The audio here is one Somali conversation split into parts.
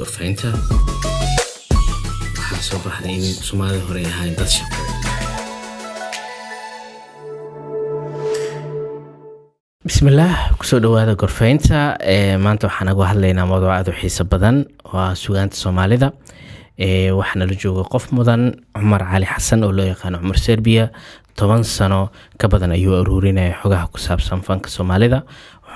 gorfaynta waxaa soo baxday in soomaalida horey ahayn dad shaqeeya bismillaah kusoo dhawaada gorfeynta maanta waxaa uga hadlaynaa mawduuc aad u xiiso badan oo ah sugaanta soomaalida waxaana la jooga qof mudan cumar cali xasan oo loo yaqaano cumar serbiya toban sano ka badan ayuu aruurinaya xogaha ku saabsan fanka soomaalida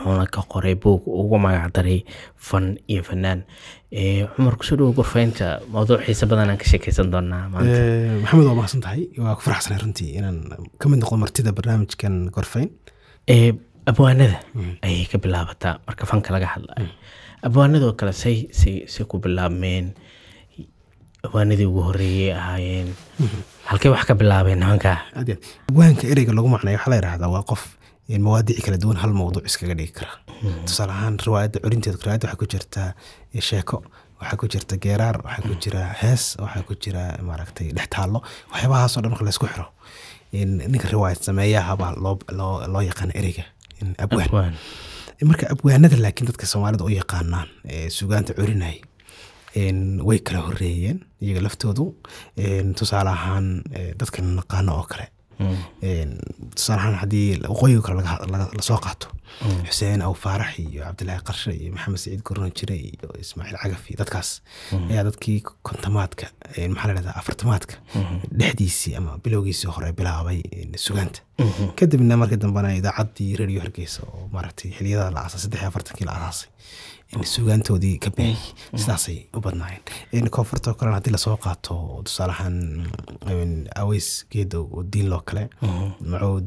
wuxuuna ka qoray buug ugu magacdaray fan iyo fanaan eh, cumar kusoo dhawo gorfeynta mawduuc xiise badan aan ka sheekeysan doonaa eh, maxamed waa mahadsan tahay waa ku faraxsanay runtii inaan ka mid noqdo martida barnaamijkan gorfeyn eh, abwaanada hmm. ayay ka bilaabataa marka fanka laga hadlayo hmm. abwaanadoo kale say say say ku bilaabmeen abwaanadii ugu horeeyay ahaayeen hmm. halkay wax ka bilaabeen nimankaa abwaanka ereyga lagu macnayo waxaa la yidhaahdaa waa qof mawaadiic kala duwan hal mawduuc iskaga dhigi kara hmm. tusaale ahaan riwaayadda corinteed riwaayadda waxaa ku jirtaa eh, sheeko waxaa ku jirta geeraar waxaa ku jira hees waxaa ku jira maaragtay dhextaallo waxyaabahaasoo dhan marka laysku xiro ninka riwaayad sameeyahabaa loo loo yaqaana ereyga abwaan eh, marka abwaanada laakiin dadka soomaalida u yaqaanaan eh, sugaanta corinay way kala horeeyeen iyaga laftoodu tusaale ahaan dadka naqaano oo kale tusaaleahaan haddii waqooyiga kale lasoo qaato xuseen aw faarax iyo cabdilaahi qarshe iyo maxamed saciid jire iyo ismaaciil cagaf iyo dadkaas mhm. ayaa dadkii kontamaadka maxaa la dhahdaa afartamaadka mhm. dhexdiisii ama bilowgiisii hore bilaabay sugaanta mhm. kadibna markii dambena idaacaddii radio hargeysa oo maaragtay xiliyada la aasay saddex iyo afartankii la aasaasay sugaantoodii ka mm. bixi sidaasay u badnaayeen koonfurta kalena haddii lasoo qaato tusaaleahaan aweys geedow diin loo kale mm.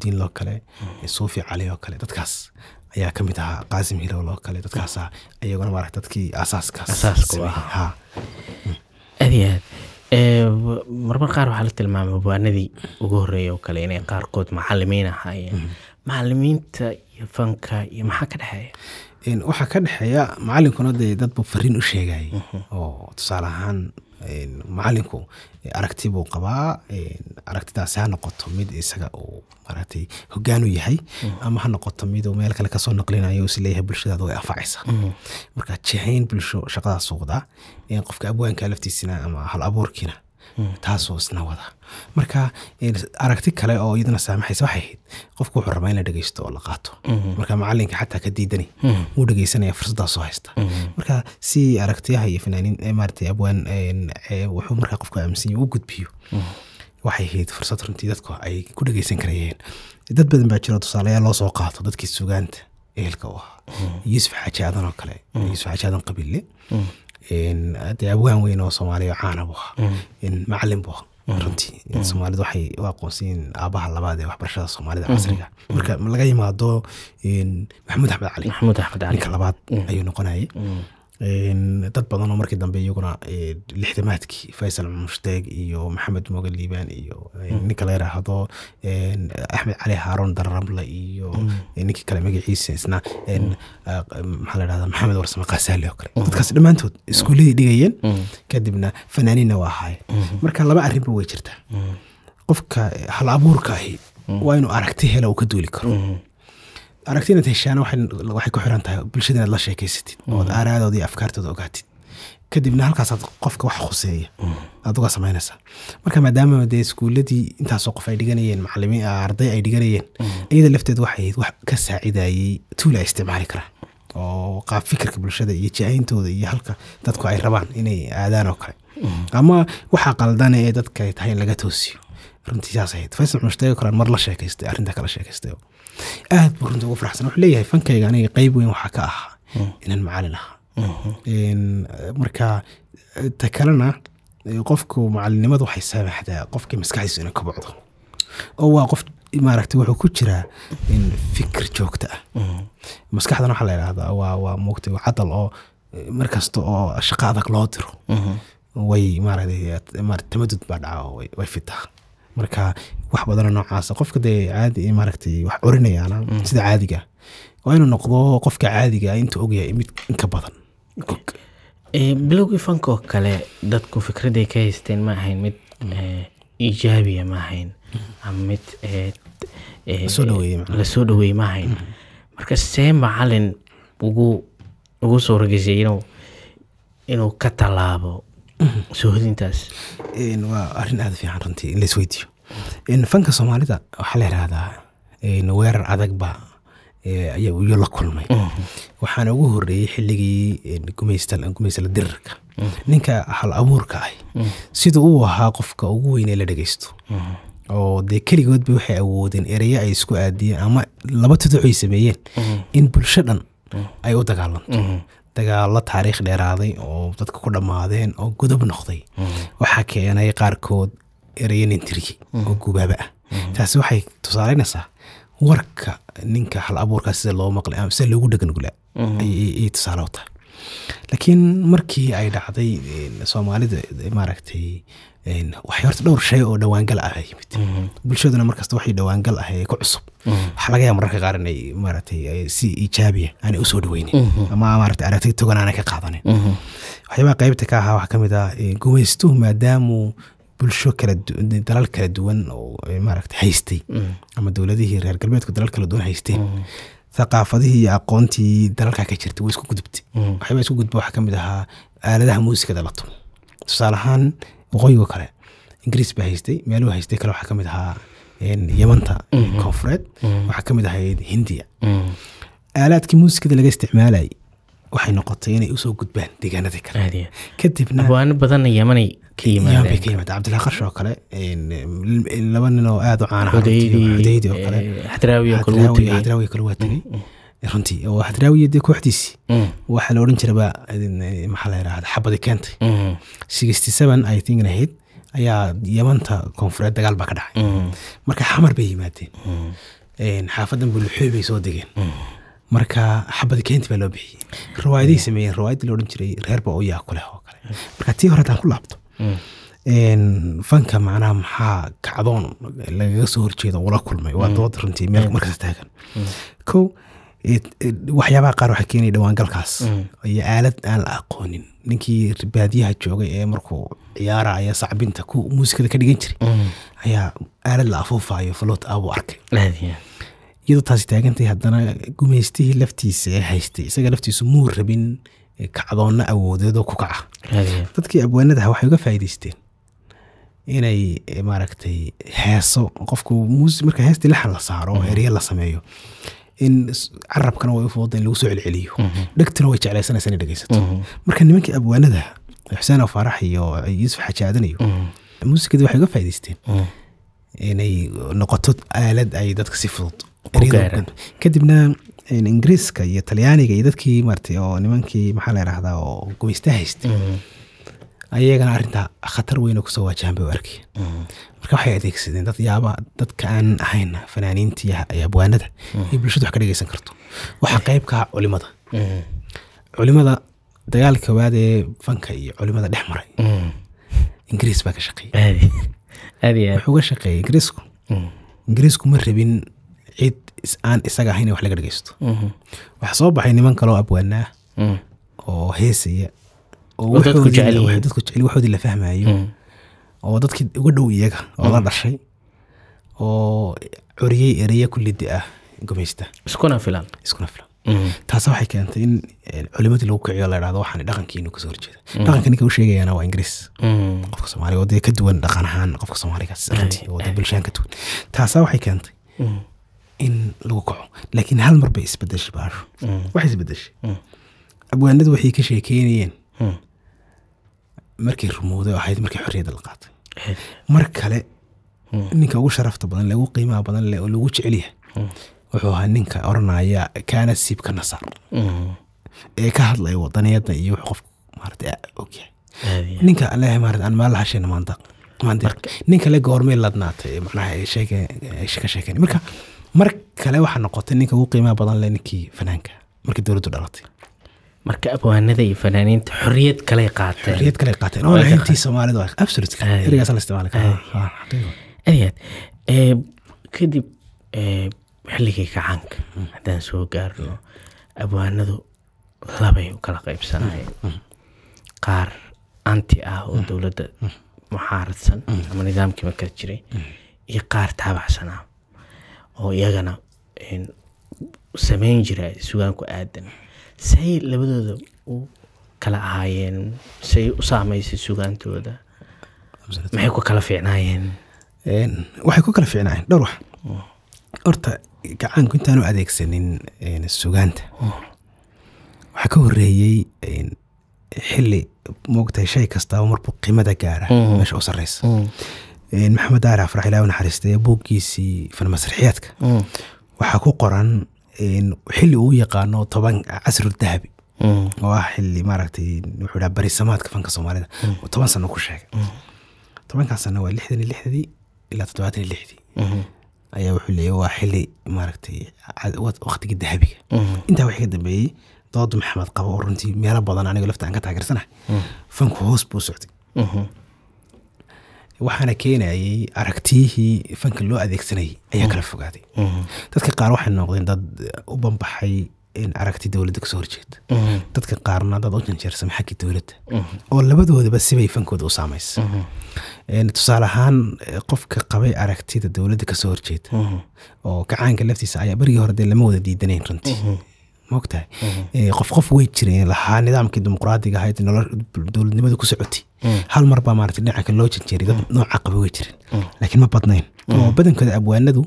diin loo kale mm. suufi cali oo kale dadkaas ayaa ka mid ahaa qaasim hilowl oo kale dadkaasa ah, iyagona maarata dadkii asaaskaas aad marmar qaar waxaa la tilmaamay baanadii ugu horeeya oo kale inay qaarkood macalimiin ahaayeen mm-hmm. macalimiinta iyo fanka iyo maxaa ka dhexeeya waxaa ka dhexeeya macalinkuna dee dadbu fariin u sheegay uhuh. oo tusaale ahaan macalinku aragti buu qabaa aragtidaasi ha noqoto mid isaga uu maaragtay hogaanu yahay uhuh. ama ha noqoto miduu meel kale kasoo naqlinayo is leeyahay bulshadaada way anfacaysaa uhuh. marka jihayn bulsho shaqadaasu wadaa qofka abwaanka laftiisina ama hal abuurkiina taasoo isna wada marka aragti kale oo iyadana saamaxaysa waxay ahayd qofku wuxuu rabaa in la dhegeysto oo la qaato mhm. marka macalinka xataa ka diidani mhm. wuu dhegeysanaya fursaddaasoo haysta mhm. marka si aragtiyaha iyo fanaaniin maarata abwaan wuxuu markaa qofku aaminsanyo u gudbiyo waxay ahayd fursad runtii dadku ay ku dhegeysan karayeen dad badan baa jiro tusaalayaal loo soo qaato dadkii sugaanta ehelka u ahaa yuusuf xaaji aadan oo kale yuusuf xaaji aadan qabiille de abwaan weyn oo soomaaliya caana bu ahaa mm. macalin bu mm. runtii mm. soomaalidu waxay u aqoonsanyiin aabaha labaad ee waxbarashada soomaalida casriga marka laga yimaado maxamuud axmed cali ninka labaad ayuu noqonayay dad badan oo markii dambe iyaguna lixdamaadkii faysal mushteeg iyo maxamed moge liibaan iyo ninka la yiraahdo axmed cali haaron darramle iyo ninkii kale magaciisa isna maxaa la dhahda maxamed warsame khasaali oo kale dadkaas dhammaantood iskuuladii dhigayeen kadibna fanaaniinna waa ahaayeen marka laba arrinba way jirtaa qofka hal abuurka ahi waa inuu aragti hela uu ka duuli karo aragti inaad heshaan waxay ku xiran tahay bulshada inaad la sheekaysatid ood mm-hmm. aaraadooda iyo afkaartooda ogaatid kadibna halkaasaad qofka wax khuseeya mm-hmm. adugaa samaynaysaa marka maadaama dee iskuuladii intaasoo qof ay dhiganayeen macalimiin ah, arday ay dhiganayeen mm-hmm. iyada lafteed waxay wax ka saacidayey tuula ay isticmaali karaan oo qaab fikirka bulshada iyo jaa iyo halka dadku ay rabaan inay aadaan oo kale ama waxaa qaldana ee dadka tahay in laga toosiyo runtii saas ahayd faysal mushtaagi koraan mar la sheekaystay arrinta kala sheekaystay aada buu runta ugu faraxsan wuxuu leeyahay fankayga aniga qeyb weyn waxaa ka ahaa mm. inaan macalin ahaa mm-hmm. marka ta kalena qofku macalinimada waxay saamaxdaa qofkii maskaxdiisu inay kobocdo oo waa qof maaragtay wuxuu ku jiraa fikir joogta ah mm-hmm. maskaxdan waxaa la yidhaahdaa waa waa muugtay cadal oo markasta oo shaqo adag loo diro mm-hmm. way maaragtay tamadud baa dhaca way fitaa marka wax badano noocaasa ah. qofka dee caadi maaragtay wax orinayaana mm. sida caadiga waa inuu noqdo qofka caadiga ah inta ogyahay mid inka badan eh, bilowgii fanka oo kale dadku fikraday ka haysteen ma ahayn mid mm. eh, ijaabiya ma ahayn ama mid eh, lasoo dhaweeyey ma ahayn mm-hmm. marka see macalin ugu ugu suuragesay ragisay inuu inuu ka tallaabo soo waa arin aada fiican runtii in laisweydiiyo fanka soomaalida waxaa la ihahdaa weerar adag ba ayaa iyo la kulmay mm-hmm. waxaana ugu horeeyey xilligii gumaysala dirirka mm-hmm. ninka hal abuurka ah mm-hmm. sida uu ahaa qofka ugu weyn ee la dhegeysto oo dee keligoodba waxay awoodeen ereyo ay isku aadiyeen ama laba tuduc ay sameeyeen in bulsho dhan ay u dagaalanto dagaallo taariikh dheeraaday oo dadka ku dhammaadeen oo gudub noqday waxaa keenay qaarkood ereyenintirye oo mm-hmm. gubaaba ah mm-hmm. taasi waxay tusaalaynaysaa warka ninka hal abuurkaas sida loo maqlay ama sida loogu dhegangula mm-hmm. ayay tusaale u tahay laakiin markii ay dhacday eh, soomaalida eh, maaragtay wa dhowr shay oo dhawaangal ah yimid mm-hmm. bulshaduna markasta waxay dhawaangal ah ee ku cusub mm-hmm. waxa laga yaaba mararka qaar inay maaratay si iijaabiya e aanay usoo dhaweynin mm-hmm. ama maarata aragti togan aanay ka qaadanin waxyaabaha qaybta ka ahaa waxaa ka mid ah eh, gumaystuhu maadaamu bulsho kala kala duwan oo eh, maarata haystay ama dowladihii reer galbeedku dalal kala duwan haysteen aqaafadihii iyo aqoontii dalalkaa ka jirtay way isku gudubtay waxyaabaa isku gudba waxaa ka ahaa aaladaha muusikada la tumo tusaale ahaan waqooyiga kale ingiriis baa haystay meeluu haystay kale waxaa kamid ahaa yamanta koonfureed mm-hmm. mm-hmm. waxaa kamid ahayd hindiya mm-hmm. aalaadkii muusikada laga isticmaalayay waxay noqotay inay usoo gudbaan deegaanadii kale kadibna abwaano badanna yamanay oo kale laba nin oo aada u caana ah xudaydi kale xadraawi oo kale waa tegay runtii oo xadraawiya dee kooxdiisii mm. waxaa la odhan jiraba eh, maxaa la yidhahda xabadi keentay mm-hmm. sixty seven i think nahayd ayaa yamanta koonfureed dagaal baa ka dhacay mm-hmm. marka xamar bay yimaadeen mm-hmm. xaafadan buluxooy bay soo degeen marka xabadi keenti baa loo bixiyey riwaayaday sameeyeen riwaayaddii laodhan jiray reerba oyaa ku leh oo kale marka tii hore haddaan ku laabto mm. fanka macnaha maxaa kacdoon lagaga soo horjeeda ula kulmay waa mm. dooda runtii meel markasta taagan kow waxyaabaha qaar waxaa keenaya dhawaangalkaas mm. iyo aalad aan la aqoonin ninkii baadiyaha joogay ee markuu ciyaaraya sacbinta ku muusikada ka dhigan jiray mm. ayaa aalad la afuufayo flot aabuu arkay iyadoo taasi taagantay haddana gumaystihii laftiisa ee haystay isaga laftiisu muu rabin kacdoonna awoodeedoo ku kaca dadkii abwaanadaha ah waxay uga faa'iidaysteen inay eh, maaragtay heeso qofku marka heestii laxan la saaro oo mm. eryo la sameeyo in carabkana way ufududa in lagu soo celceliyo mhm. dhegtina way jeclaysanaysa inay dhegeysato mhm. marka nimankii abwaanada xuseen oo faarax iyo yuusuf xajaadanayo mhm. muusikadi waxay uga faa'idaysteen inay noqoto aalad ay dadka si fudud kadibna ingiriiska iyo talyaaniga iyo dadkii maratay oo nimankii maxaa la yidhaahdaa oo gumaystaa haystay ayagana arintaa khatar weyn kusoo waajahan bay u arkay marka waxay adeegsadeen dad yaaba dadka aan ahayn fanaaniinti abwaanada iyo bulshada wax ka dhegeysan karto waxaa qeybkaa ah culimada culimada dagaal waad ee fanka iyo culimada dhex maray ingiriis baa ka shaqeeyey wuxuu ka shaqeeyey ingiriisku ingiriisku ma rabin cid aan isaga ahayn wax laga dhegeysto uhm. waxaa soo baxay niman kaloo abwaanaa uhm. oo heesaya oo dadku jecel waxoodii la fahmayo mm. oo dadkii ugu dhow iyaga oo la mm. dhashay oo coriyey ereya kulidi ah gumaysta iskuna filan iskuna filan mm. taasa waxay keentay in eh, culimadii lagu kiciyo la dhahdo waxaan dhaqankiinu kasoo horjeeda dhaqanka ninka u sheegayana waa ingiriis qofka soomaaliga oo ka duwan dhaqan ahaan qofka soomaaliga runtii oo ka duwan taasa waxay keentay in lagu kaco laakiin hal mar bay isbedeshay baasho waxay isbedeshay abwaanadu waxay ka sheekeynayeen markii rumowday oo ahayd markii xoriyada la qaatay eh. mar kale hmm. ninka ugu sharafta badan le ugu qiimaha badan leh oo lagu jecel hmm. wuxuu ahaa ninka oranaya kaana siibka nasaar hmm. ee ka hadlay wadaniyada iyo wuxuu qofku maarata ogyahay ninka alle maarata aan maala hashayna maanta ninka le goormay ladnaatay macnaha ka sheekeen marka mar kale waxaa noqotay ninka ugu qiimaha badan leh ninkii fanaanka markii dowladdu dhalatay marka abwaanada iyo fanaaniinta xoriyad kaley qaateen ah, eh, kadib eh, xilligii kacaanka mm. haddaan soo gaarno mm. abwaanadu labay u kala qaybsanayeen mm. qaar anti ah oo dowladda muxaaradsan ama nidaamkii markaa jiray iyo qaar taabacsanaa oo iyagana eh, sameyn jira sugaanku aadan say labadooda u kala ahaayeen say u saamaysay sugaantooda maxay ku kala fiicnaayeen waxay ku kala fiicnaayeen dhowr wax oh. horta gacaanku intaanu adeegsanin sugaanta oh. waxaa ka horeeyey xilli moogtahay shay kastaba marbu qiimada gaara mm-hmm. meesha u sareysa mm-hmm. maxamed aaraaf raxilaahu naxariistay buuggiisii fanmasarxiyaadka mm-hmm. waxaa ku qoran xili uu yaqaano toban casru dahabi oo mm. ah xili maaragtay wuxuu dhaa barisamaadka fanka soomaalida mm. toban sano ku sheegay mm. tobankaas sano waa lixdan iyo lixdii ilaa toddobaatan iyo lixdii mm-hmm. ayaa wuxuu leeyahay waa xili maaragtay waqtigii dahabiga mm-hmm. intaa wixii ka dambeeyey dood maxamed qabo oo runtii meelo badan anigoo lafta aan ka taageersanahay fanku hoos buu socday mm-hmm waxaana keenayay aragtiyihii fanka loo adeegsanayay ayaa mm. kala fogaaday mm. dadka qaar waxay noqdeen dad u bambaxay aragti dowladda kasoo horjeeda mm. dadka qaarna dad u janjeersama xaggii dowladda oo labadoodaba sibay fankooda u saamaysa tusaale ahaan eh, qofka qabay aragtida dowladda kasoo horjeeda oo kacaanka laftiisa ayaa berigii hore dee lama wada diidanayn runtii mogtahay mhm. eh, qof qof wey jireen lahaa nidaamkii dimuqraadiga ahayd dowladnimada ku socotay mm. hal mar baa maarata dhinaca kale loo janjeeray dad mm. nooca qaba wey jireen mm. laakiin ma badnayn oo badankooda abwaanadu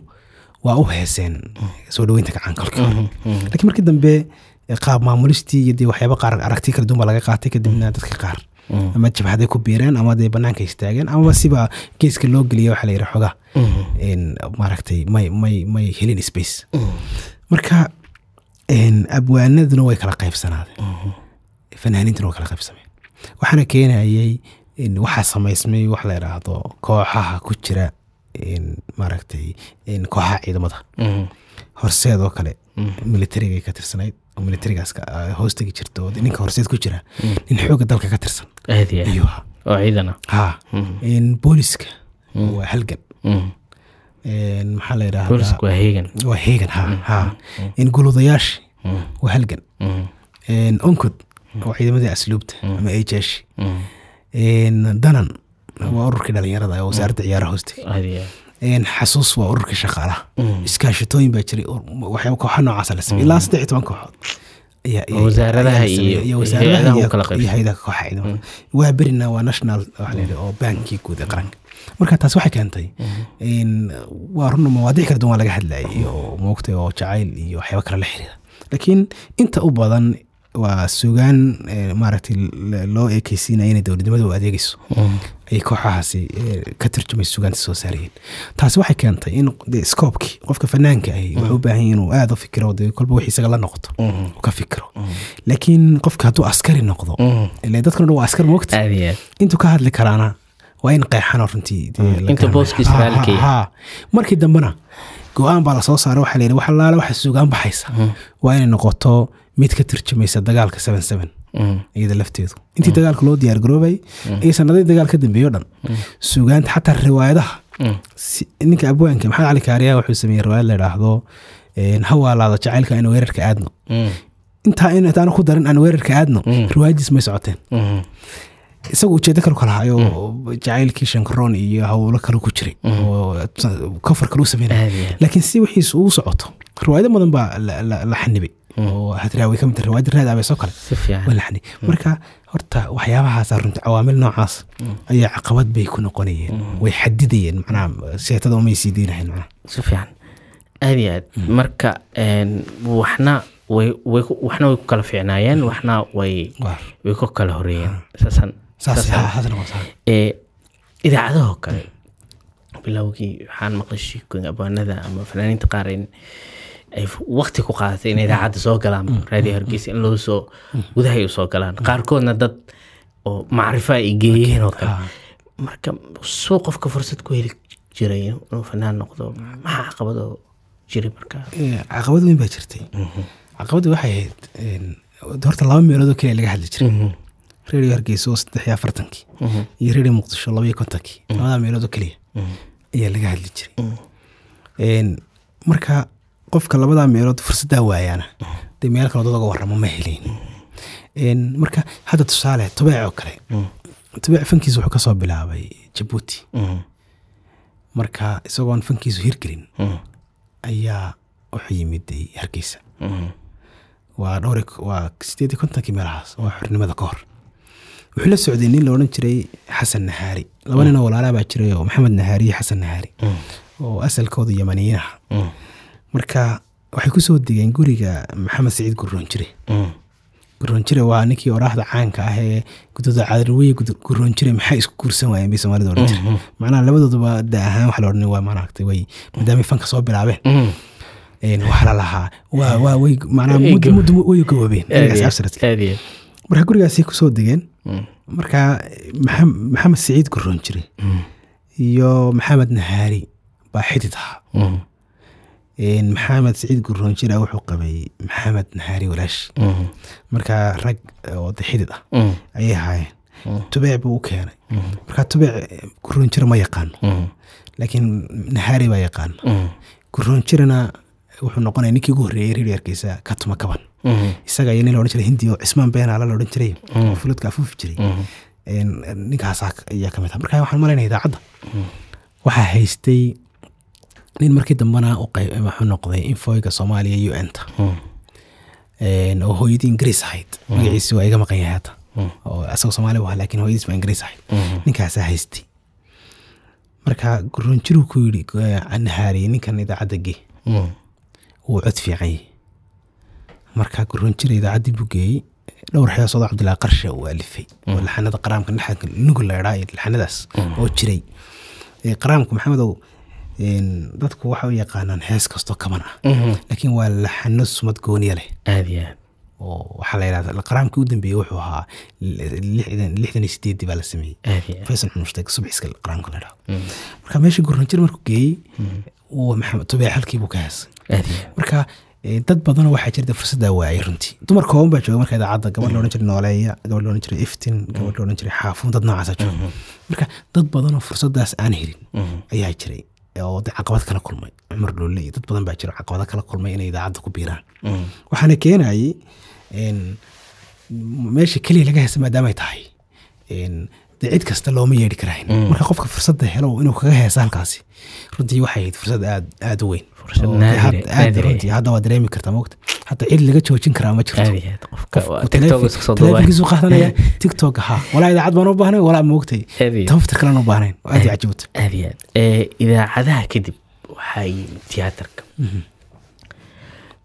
waa u heeseen soo dhaweynta gacaankalka mm-hmm. mm-hmm. lakiin markii dambe eh, qaab maamulistii iyo dee waxyaaba qaar aragti kala duwan baa laga qaatay kadibna dadka qaar ama jabhaday ku biireen ama dee banaanka istaageen amaba siba geeska loo geliya waxaa la yidhi xogaa mm-hmm. maaragtay may may may helin space marka abwaanaduna way kala qaybsanaadeen fanaaniintuna way kala qaybsameen waxaana keenayay waxaa samaysmay wax la idhaahdo kooxaha ku jira maaragtay kooxaha ciidamada horseed oo kale militarigay ka tirsanayd oo militarigaas hoostegi ah, jirta oo ninka horseed ku jira nin xoogga dalka ka tirsan ayuu ahaa booliska waa halgan maxaa la yidhaahdaa heegan ha mm. mm. guludayaashii mm. waa halgan onkod waa ciidamadii asluubta ama ay danan waa ururkii dhalinyarada wasaaradda ciyaaraha hooste xasuus waa ururkii shaqaalaha iskaashitooyin baa jiray waxyaa kooxa noocaasa la samey ilaa saddex iyo toban kooxood wasaaradaha iyo hay-adaha kooxa ciidamada waa berina waa national oo bankii guud qaranka marka taas waxay keentay mhm. uh, waa runa mawaadiic kala duwan waa laga hadlayay oo moogtay oo jacayl iyo waxyaaba kale la xiriira laakiin inta u badan waa sugaan eh, maaragtay loo eekeysiinaya inay dowladnimadu adeegeyso mhm. ay kooxahaasi eh, ka tarjumay sugaanta soo saarayeen taasi waxay keentay in scoobkii qofka fanaanka ahi mhm. wuxuu u baahan inuu aada u fikiro dee kolba wixii isaga la noqdo ka fikiro laakiin qofka hadduu askari noqdo ile dadkuna dhan waa askar moogta intuu ka hadli karaana waa in qeexano runtiimarkii dambena go-aan baa lasoo saaray waa l waxalaale waxa sugaan baxaysa waa inay noqoto mid ka turjumaysa dagaalka iyada lafteedu intii dagaalka loo diyaargaroobay iyo sanadii dagaal ka dambeeyo dhan sugaanta xataa riwaayadaha ninka abwaanka maxamed cali kaariya wuxuu sameeyey riwaayad ladhaahdo hawaalaada jacaylka aynu weerarka aadno intaa intaan ku darin aan weerarka aadno riwaayadiis may socoteen isaga ujeedo kale kalahay oo mm. jacaylkii shankaroon iyo howlo kale ku jiray mm. oo kofar kale u sameynay laakiin si wixiisa uu socoto riwaayado badan baa la xanibay mm. oo hadraawi ka mid riwaayada raadaabeyso ah kale waa la xanibay marka horta waxyaabahaasa ah runta cawaamil noocaas ayaa caqabad bay ku noqonayeen way xadidayeen macnaha seetada umay sii deynahayn macnaha si fiican aada iyo aad marka waxna waxna way ku kala fiicnaayeen waxna way way ku kala horeeyeen saasaan idaacadahoo kale bilowgii waxaan maqlay shiikoyga abaanada ama fanaaniinta qaar ay waqti ku qaadatay in idaacadda soo galaan mm-hmm. raadiyo hargeysa in loosoo mm-hmm. gudahay ay usoo galaan mm-hmm. qaarkoodna dad oo macrifo ay geeyeen oo kale marka suu qofka fursad ku heli jiray inuu fanaan noqdo maxaa caqabadoo jiray markaa caqabad weyn baa jirtay caqabadda waxay ahayd horta laba meeloodoo keliya laga hadli jiray redio hargeyso saddex afartankii mhm. iyo redio muqdisho labaiyo kontonkii mhm. labada meeloodoo keliya mhm. ayaa laga hadli jiray marka qofka labadaa meelood fursadaa waayaana dee meel kale dad oga waramo ma helayn marka hadda tusaale tubeec oo kale tubeec fankiis wuxuu kasoo bilaabay jabuuti marka isagoon fankiisu hirgelin ayaa wuxuu yimid hargeysa waa dhowr waa sideed iyo meelahaas waa xornimada ka hor wuxuu la socday nin la odhan jiray xasan nahaari laba ninoo walaalaa baa jiray oo maxamed nahaari iyo xasan nahaari mm. oo asalkooda yamaniinaha mm. marka waxay kusoo degeen guriga maxamed saciid gurroonjire mm. gurroonjire waa ninkii oraahda caanka ah ee gudooda cadarweye gurroonjire maxaa isku guursan waayeen bay soomaalida odhan jire mm-hmm. macnaha labadooduba da ahaan waxa la odhan waa maaragtay way maadaamay fanka soo bilaabeen waxa lahaa waa way macnaha marka gurigaasay kusoo degeen marka maxamed siciid goroon jire iyo maxamed nahaari baa xidid ahaa maxamed siciid goroon jire wuxuu qabay maxamed nahaari walaashi markaa rag eh, oo de xidid ah ayay ahaayeen tubeec buu u keenay marka tubeec eh, goroon jire ma yaqaano laakiin nahaari baa yaqaana goroon jirena wuxuu noqonaya ninkii ugu horreeyay reeryaarkiisa katuma kaban isaga iyo nin la odhan jiray hindioo cismaan beenaala la odhan jiray oo fuladka afuufi jiray ninkaas ayaa ka mid ah marka waxaan malaynaya idaacadda waxaa haystay nin markii dambena wuxuu noqday infoyga soomaaliya u n ta oo hooyadii ingiriis ahayd magaciisi waa iga maqan yahay hadda oo isagoo soomaaliya u ahaa hooyadiis baa ingiriis ahayd ninkaasaa haystay marka guronjiru ku yidhi nahaariyey ninkan idaacadda ge wuu cod fiican markaa guroon jira idaacaddii geeyey dhowr xeesood cabdilaa qarsha uu alifay oo mm. laxanada qaraamka naxadka nugu laydhaa iyo laxanadaas mm. oo jiray qaraamka maxamedow dadku waxa u yaqaanaan hees kastoo kaban ah mm-hmm. laakiin waa laxano sumad gooniya leh aad iyo aad oo waxaa la yidhahdaa qaraamkii u dambeeyey wuxuu ahaa lixdan iyo sideedii baa la sameeyey faysan xunuushtay subxiska qaraamka la yidhahdo mm. marka meeshii gurnajir markuu geeyey maxamed halkii buu ka heesay marka dad badan waxaa jirta fursadaa waayay runtii dumar kooban baa jooga marka idaacadda gabadh laodhan jiray nooleeya gabadh laodhan jiray iftin mm-hmm. gabadh laodhan jiray xaafuun dad noocaasa jooga mm-hmm. marka dad badanoo fursadaas aan helin mm-hmm. ayaa jiray oo de caqabad kala kulmay cumar lulle iyo dad badan baa jira caqabada kala kulmay inay idaacadda ku biiraan waxaana keenayay meesha keliya laga haysa maadaamay tahay de cid kasta looma yeedhi karaan mm. marka qofka fursada helo inuu kaga heesa halkaasi runtii waxay ahayd fursad aad aad u weyn hadda waa dareemi kartaa mogta hadda cid laga joojin karaa ma jirtotelefonkiisu qaadanaya tiktok ha walaa idaacad baan u baahnay walaa moogtay tababta kalean u baahnayn aad i cajiibta aad iyo aad idaacadaha kadib waxaa tiyaatarka mhm.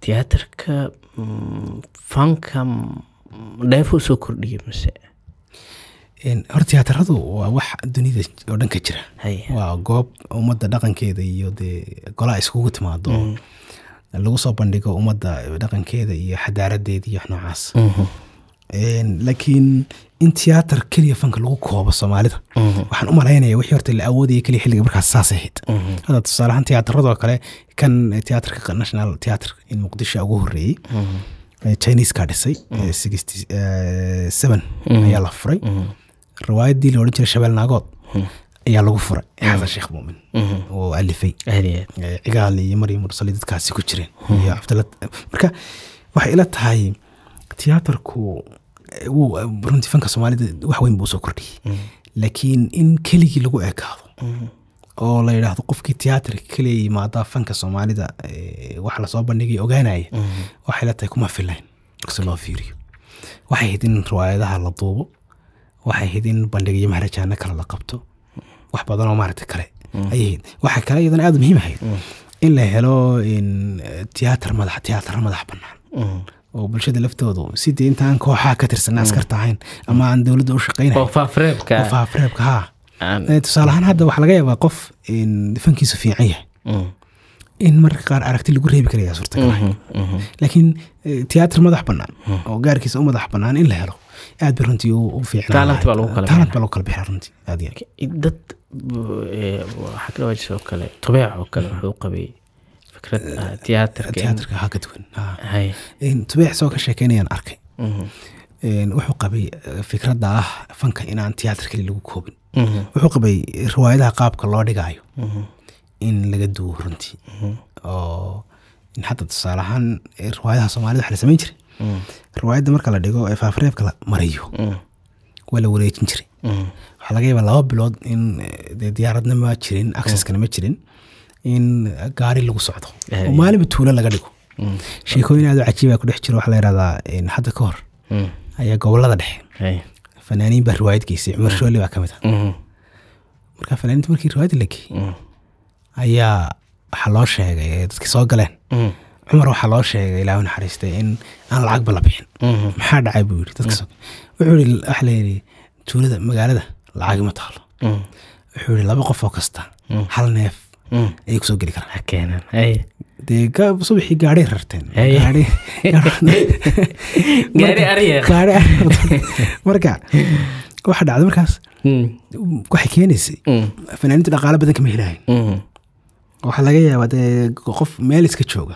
tiyaatarka mm, fanka mm, dheefuu soo kordhiyay mise hor tiyaataradu waa wax dunida oo dhan ka jira waa goob ummadda dhaqankeeda iyo dee golaa iskugu timaado mm. lagu soo bandhigo ummadda dhaqankeeda iyo xadaaradeeda iyo noocaas mm-hmm. laakiin in tiyaatar keliya fanka lagu koobo soomaalida mm-hmm. waxaan u malaynaya wixii horta la awoodaya keliya xilliga markaas saas ahayd mm-hmm. hadda tusaaleahaan tiyaatarradoo kale kan tiyaatarka national tiyaatar in muqdisho ugu horeeyey chineseka dhisay sixty seven ayaa la furay riwaayadii la odhan jiray shabeel naagood hmm. ayaa lagu furay xasan hmm. sheekh muumin hmm. oo alifay cigaal iyo maryo mursali dadkaasi ku jireen iyo cabdilla marka waxay ila tahay tiyaatarku runtii fanka soomaalida wax weyn buu soo kordhiyey laakiin in keligii lagu ekaado oo la yidhaahdo qofkii tiyaatarka keliya yimaada fanka soomaalida wax lasoo bandhigaya ogaanaya waxay ila tahay kuma filayn marsi loo fiiriyo waxay hayd in riwaayadaha la duubo waxay ahayd in bandhigyo maharajaano kale la qabto wax badanoo maaragta kale ayay waxaa kale iyadana aada muhiim ahayd in la helo eh, tiyaatar madax tiyaataro madax bannaan oo bulshada laftoodu sidii intaan kooxaha ka tirsanna askarta ahayn ama aan dowladda u shaqaynaynfaafareebka ha eh, tusaale ahaan hadda waxaa laga yaabaa qof fankiisu fiican yahay mm. in marka qaar aragti lagu reebi karaya suurtagala mm-hmm, mm-hmm. laakiin eh, tiyaatar madax banaan mm. oo gaarkiisa u madax banaan in la helo aad ba runtii u fiicnaalant ka dhawaa kale tubeec oo kale mm. wuxuu qabay fikrad ah, tiyaatarka ha ka tubeec soo ka sheekeynayaan arkay mhm. wuxuu qabay eh, fikradda ah fanka inaan tiyaatr keli lagu koobin mhm. wuxuu qabay riwaayadaha qaabka loo dhigaayo mhm. in laga duwo runtii oo hadda tusaale ahaan eh, riwaayadaha soomaalida waxa la samayn jiray riwaayadda marka la dhigo ee faafareebka la mm. waa la wareejin jiray mm. waxaa laga yaaba laba bilood in eh, dee diyaaradna ma jirin mm. acceskana ma jirin in eh, gaari lagu socdo oo eh, maalinba tuulo laga dhigo sheekooyin aad u cajiibaa ah ku dhex jiro waxaa la yidhahdaa hadda ka hor ayaa gobolada dhexe fanaaniin baa riwaayad geysay cumar shooli baa ka mid ah. mm-hmm. marka fanaaniinta markii riwaayadda la geeyey ayaa waxaa loo sheegay dadkii soo galeen cumar waxaa loo sheegay ilaah naxariistay in aan lacagba la bixin mhm. maxaa dhacay buu yiri dadka mm. wuxuu yiri waxa la yiri tuulada magaalada lacag ma taalo mm. wuxuu yiri laba qof oo kasta mm. hal neef ayay kusoo geli karaan keenan dee subaxii gaadhay rarteen marka waxa dhacday markaas waxay keenaysay fanaaniinta dhaqaale badan kama helahayn waxaa laga yaabaa dee qof meel iska jooga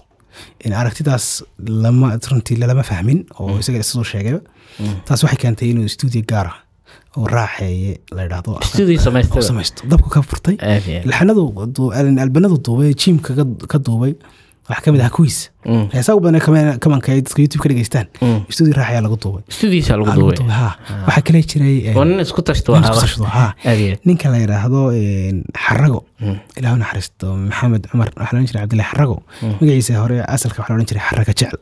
aragtidaas lama runtii lalama fahmin oo isaga isasoo sheegay taas waxay keentay inuu stuudio gaara oo raaxeeye la idhaahdo samaysto dabku ka furtay lixanadu albanadu duubay jiimka ka duubay wax kamid ah kuwiis mm. heesaa ugu badan kamanka ay dadka youtube ka dhegeystaan mm. stuudi raax ayaa lagu duubay stuudiisa lagu duubay ha ah. waxaa kale jiray nin isku tashto tashto ha ninka la yidhaahdo xarago mm. ilaahu naxariisto maxamed cumar waxaa laodhan jiray cabdillahi xarago magaciisa hore asalka waxaa laodhan jiray xaraga jecel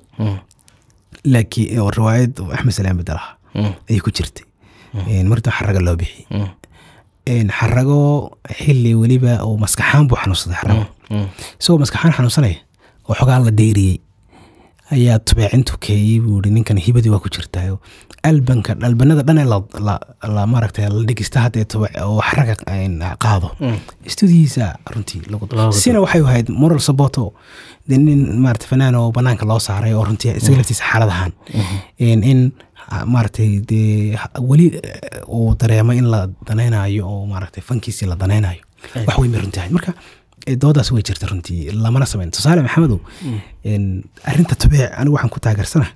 laakiin riwaayad axmed salaam bedelaha ayay ku jirtay marta xaraga loo bixiyey xarago xilli weliba maskaxaan buu xanuunsaday xarago isagoo maskaxaan xanuunsanaya oo xogaa la dayriyey ayaa tubeecintu keeyey buu ninkan hibadii waa ku jirtaayo albanka albanada dhan ee la maaragta la dhegista haddee wax raga qaado mm. stuudiyiisa runtii sina waxay ahayd moral saboto nin maarata fanaan oo banaanka loo saaray oo runtii isaga mm. laftiisa xaaladahan in mm-hmm. maaragtay dee weli eh, uu dareemo in la danaynayo oo maaragtay fankiisii la danaynayo wax weyn bay runtii ahayd marka doodaas way jirta runtii lamana sameyn tusaale maxamedow mm. arinta tubeec anigu waxaan ku taageersana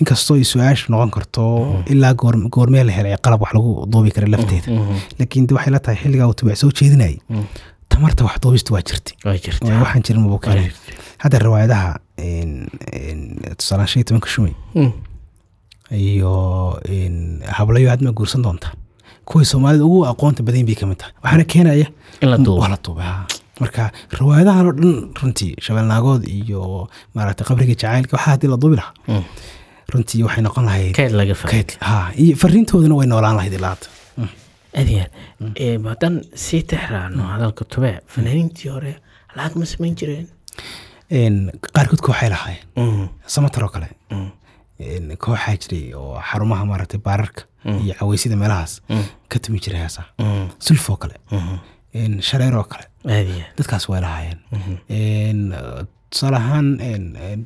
inkastoo su-aashu noqon karto mm-hmm. ilaa goormee la helay qalab wax lagu duubi kara lafteeda mm-hmm. Mm-hmm. laakiin de waxay la tahay xilligaa tubeec soo jeedinayay mm. tamarta wax duubista waa jirti waxaan jirin mabukeen hadda riwaayadaha tusaalahan shan mm. iyo tobanka shumay iyo hablayo aadmaa guursan doontaa kuwa soomaalida ugu aqoonta badan bay kamid tahay waxaana keenaya la tuuba marka riwaayadahan oo dhan runtii shabeelnaagood iyo maarata qabriga jacaylka waxaa hadii la duubi lahaa mm. runtii waxay noqon lahayd iyo fariintoodana way noolaan lahayd ilaa hadda mm. mm. haddaan sii tixraacno hadalka tube fanaaniintii hore lacag ma samayn jireen qaarkoodka waxay lahaayeen samatar kale kooxaa jiray oo xarumaha maaragtay baararka Mm. iyo caweysida meelahaas mm. ka tumi jiray heesa mm. sulfoo kale mm-hmm. shareeroo kale ah. dadkaas way lahaayeen mm-hmm. tusaale ahaan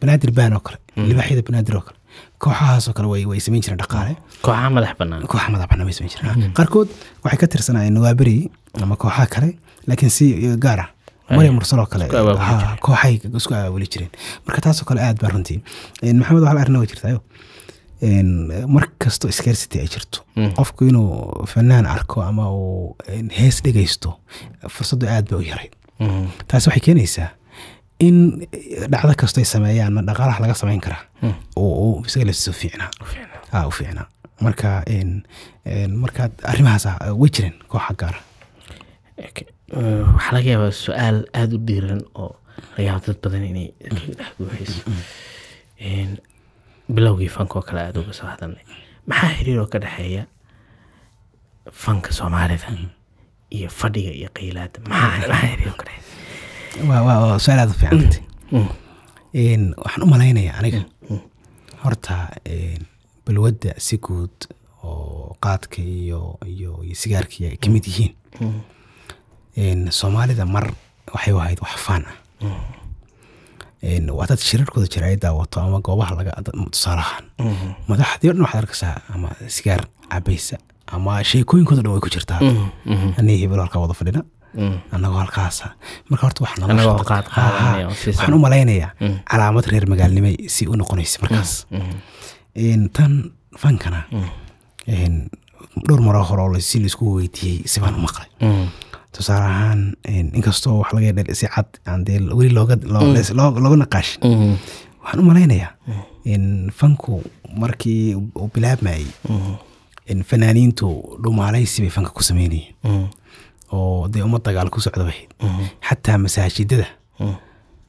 banaadir baan oo kale libaaxyada banaadir oo kale kooxahaasoo kale way samayn jireen dhaqaale kooxaha madax banaan kooxaha madax banaan way samayn jireen mm-hmm. qaarkood waxay ka tirsanayeen nawaaberi ama kooxaha kale laakiin si gaar ah marya mursaloo kale kooxay isku abaabuli jireen marka taasoo kale aad baa runtii maxamed waxal arrin waa jirtaayo Eh, mar kastoo scarcity ay jirto hmm. qofku inuu fanaan arko ama uu hees dhegaysto fursaddu aad bay u yaray hmm. taasi waxay keenaysaa in eh, dhacdo kastoay ay sameeyaanna dhaqaalaha laga samayn karaa hmm. oo u fiicnaa ah, marka markaad arrimahaas ah way jirin kooxa gaara eh, waxaa laga yaabaa su-aal aada u dhiiran oo laga yaaba dad badan inay mm. dhex buuxayso mm, mm, bilowgii fanka oo kale aada uga soo hadalnay maxaa xiriiroo ka dhexeeya fanka soomaalida iyo fadhiga iyo qaylaada maxaa mm. su-aal aad u fiicanta mm. mm. waxaan u malaynayaa aniga horta balwadda si guud oo qaadka iyo iyo iyo sigaarka ay ka mid yihiin soomaalida mar waxay ahayd wax faan ah waa dad shirarkooda jira ay daawato ama goobaha laga tusaalahan mm-hmm. madaxdiio dhan waxaad arkaysaa ama sigaar cabaysa ama sheekooyinkooda dhan way ku jirtaa mm-hmm, mm-hmm. anii hebel halkaa wada fadhina mm. annagoo halkaasa marka horta waxaan u malaynayaa mm. calaamad reer magaalnimay si u noqonaysa markaas mm, tan fankana dhowr maroo hore oo si laisku weydiiyey si u maqlay tusaale ahaan inkastoo wax laga yadhe si cad aan weli looga mm. naqaashin mm-hmm. waxaan u malaynayaa mm. fanku markii uu bilaabmayey mm-hmm. fanaaniintu dhumaalaysi bay fanka ku sameynayeen mm-hmm. oo dee uma dagaal ku socdabay xataa masaajidada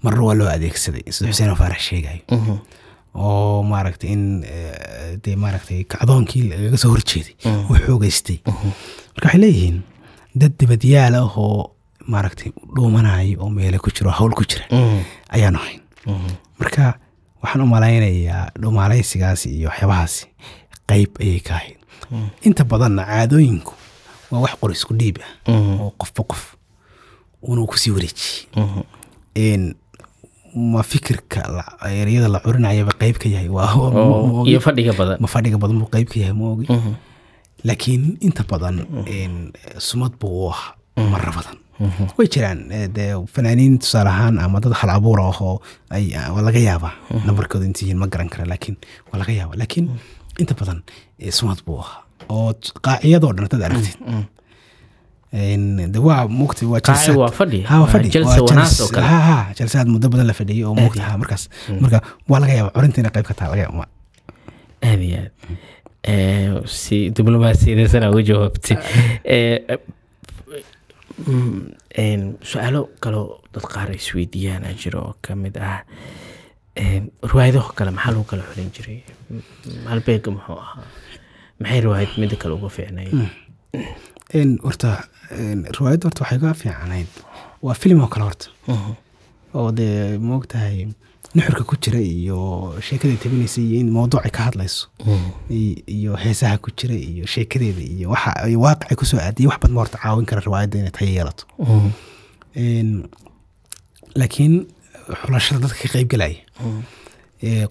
marna waa loo adeegsaday sida xuseen faarax sheegayo oo maaragtay in eh, dee maaragtay kacdoonkii lagaga soo horjeeday oo xoogeystay marka waxay leeyihiin dad dabadyaal ah oo maaragtay dhuumanayo oo meele ku jira oo hawl ku jira mm. ayaanu ahayn mm-hmm. marka waxaan u malaynayaa dhuumaalaysigaasi iyo waxyaabahaasi qeyb ayay ka ahayd mm. inta badanna caadooyinku waa wax qor isku dhiib ah mm-hmm. oo qofba qof unuu kusii wareejiyey mm-hmm. ma fikirka eryada la curinayaba qeyb ka yahay iyo badan ma fadhiga badan buu qayb ka yahay maogi laakiin inta badan eh, sumad buu u ah mara badan way jiraan eh, fanaaniin tusaale ahaan ama dad hal abuura ahoo ah, waa laga yaaba nambarkooda inta yihiin ma garan kara laakiin waa laga yaaba laakiin inta badan eh, sumad buu ahaa oo qaaciyadoo dhan tad aragtid mm, mm. waa moogta waa jalsaad fadhi ah, muddo badan la fadhiyay oo moogta markaas mm. marka waa laga yaaba corinta inay ka taha laga yaaba aad iyo aad Eh, si diblomaasiyadeysana uga jawaabtay su-aalo eh, mm, kaloo dad qaar ay isweydiiyaan aa jiro oo kamid ah riwaayadaho kale maxaa lagu kala xulin jiray mm, halbeega muxuu ahaa maxay riwaayad midda kale uga fiicnay horta hmm. riwaayadda horta waxay uga fiicanayd waa filim mm-hmm. oo kale horta oo dee moogtahay nuxurka ku jira iyo sheekada tabinaysa iyo in mawduuca ka hadlayso mm. iyo heesaha ku jira iyo sheekadeeda iyo waxa waaqica kusoo aaday wax badan horta caawin kara riwaayadda inay tayo yeelato mm. laakiin xulashada dadka ka qaybgalaya mm.